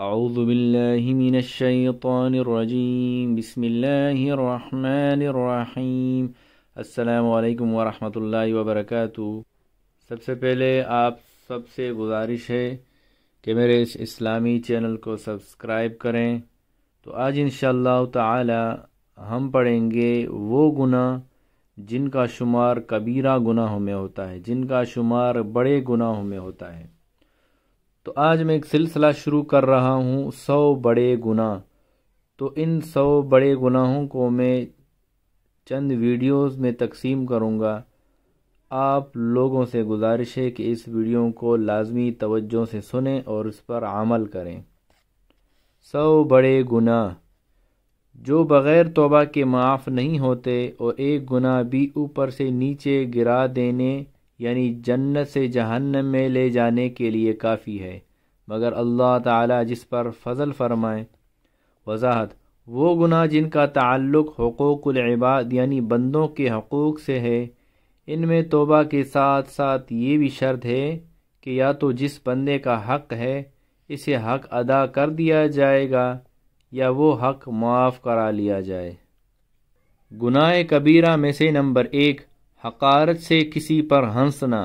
من الرجیم بسم اللہ السلام علیکم ورحمۃ اللہ وبرکاتہ سب سے پہلے آپ سب سے گزارش ہے کہ میرے اس اسلامی چینل کو سبسکرائب کریں تو آج انشاءاللہ تعالی ہم پڑھیں گے وہ گناہ جن کا شمار کبیرہ گناہوں میں ہوتا ہے جن کا شمار بڑے گناہوں میں ہوتا ہے تو آج میں ایک سلسلہ شروع کر رہا ہوں سو بڑے گناہ تو ان سو بڑے گناہوں کو میں چند ویڈیوز میں تقسیم کروں گا آپ لوگوں سے گزارش ہے کہ اس ویڈیو کو لازمی توجہ سے سنیں اور اس پر عمل کریں سو بڑے گناہ جو بغیر توبہ کے معاف نہیں ہوتے اور ایک گناہ بھی اوپر سے نیچے گرا دینے یعنی جنت سے جہنم میں لے جانے کے لیے کافی ہے مگر اللہ تعالی جس پر فضل فرمائیں وضاحت وہ گناہ جن کا تعلق حقوق العباد یعنی بندوں کے حقوق سے ہے ان میں توبہ کے ساتھ ساتھ یہ بھی شرط ہے کہ یا تو جس بندے کا حق ہے اسے حق ادا کر دیا جائے گا یا وہ حق معاف کرا لیا جائے گناہ کبیرہ میں سے نمبر ایک حقارت سے کسی پر ہنسنا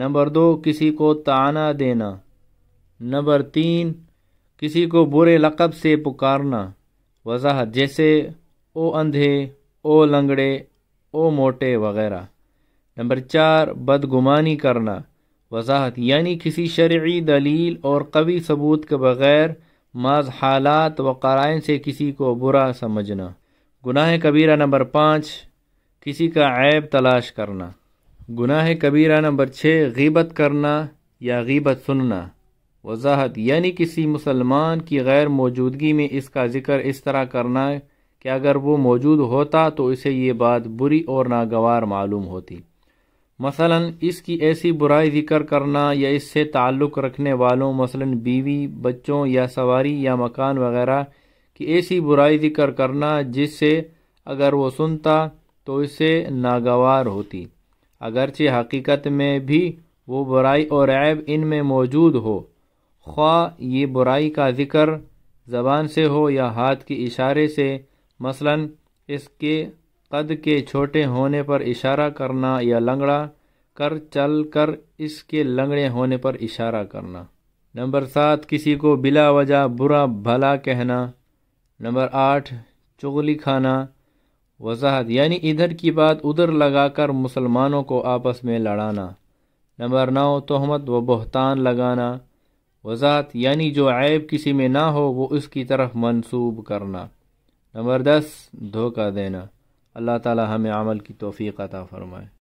نمبر دو کسی کو تانا دینا نمبر تین کسی کو برے لقب سے پکارنا وضاحت جیسے او اندھے او لنگڑے او موٹے وغیرہ نمبر چار بدگمانی کرنا وضاحت یعنی کسی شرعی دلیل اور قوی ثبوت کے بغیر معذ حالات و قرائن سے کسی کو برا سمجھنا گناہ کبیرہ نمبر پانچ کسی کا عیب تلاش کرنا گناہ کبیرہ نمبر چھ غیبت کرنا یا غیبت سننا وضاحت یعنی کسی مسلمان کی غیر موجودگی میں اس کا ذکر اس طرح کرنا کہ اگر وہ موجود ہوتا تو اسے یہ بات بری اور ناگوار معلوم ہوتی مثلا اس کی ایسی برائی ذکر کرنا یا اس سے تعلق رکھنے والوں مثلا بیوی بچوں یا سواری یا مکان وغیرہ کی ایسی برائی ذکر کرنا جس سے اگر وہ سنتا تو اسے ناگوار ہوتی اگرچہ حقیقت میں بھی وہ برائی اور عیب ان میں موجود ہو خواہ یہ برائی کا ذکر زبان سے ہو یا ہاتھ کے اشارے سے مثلا اس کے قد کے چھوٹے ہونے پر اشارہ کرنا یا لنگڑا کر چل کر اس کے لنگڑے ہونے پر اشارہ کرنا نمبر سات کسی کو بلا وجہ برا بھلا کہنا نمبر آٹھ چغلی کھانا وضاحت یعنی ادھر کی بات ادھر لگا کر مسلمانوں کو آپس میں لڑانا نمبر نو تہمت و بہتان لگانا وضاحت یعنی جو عیب کسی میں نہ ہو وہ اس کی طرف منسوب کرنا نمبر دس دھوکہ دینا اللہ تعالی ہمیں عمل کی توفیق عطا فرمائے